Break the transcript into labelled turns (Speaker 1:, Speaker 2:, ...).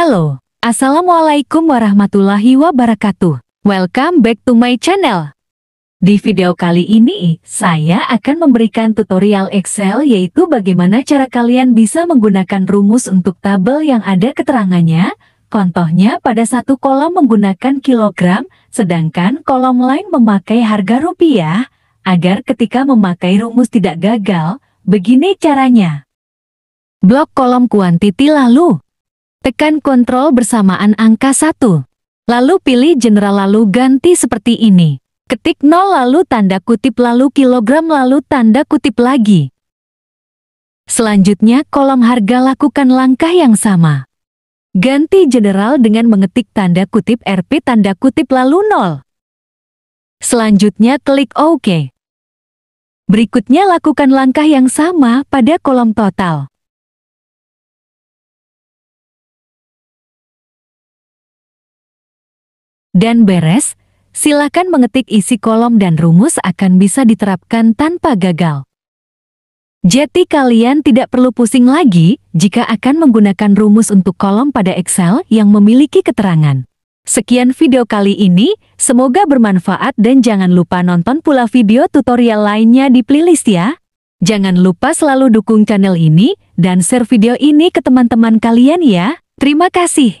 Speaker 1: Halo, Assalamualaikum warahmatullahi wabarakatuh. Welcome back to my channel. Di video kali ini, saya akan memberikan tutorial Excel yaitu bagaimana cara kalian bisa menggunakan rumus untuk tabel yang ada keterangannya, contohnya pada satu kolom menggunakan kilogram, sedangkan kolom lain memakai harga rupiah, agar ketika memakai rumus tidak gagal, begini caranya. Blok kolom kuantiti lalu, Tekan kontrol bersamaan angka 1. Lalu pilih general lalu ganti seperti ini. Ketik 0 lalu tanda kutip lalu kilogram lalu tanda kutip lagi. Selanjutnya kolom harga lakukan langkah yang sama. Ganti general dengan mengetik tanda kutip RP tanda kutip lalu 0. Selanjutnya klik OK. Berikutnya lakukan langkah yang
Speaker 2: sama pada kolom total. dan beres, silakan
Speaker 1: mengetik isi kolom dan rumus akan bisa diterapkan tanpa gagal. Jadi kalian tidak perlu pusing lagi jika akan menggunakan rumus untuk kolom pada Excel yang memiliki keterangan. Sekian video kali ini, semoga bermanfaat dan jangan lupa nonton pula video tutorial lainnya di playlist ya. Jangan lupa selalu dukung channel ini dan share video ini ke teman-teman kalian ya. Terima kasih.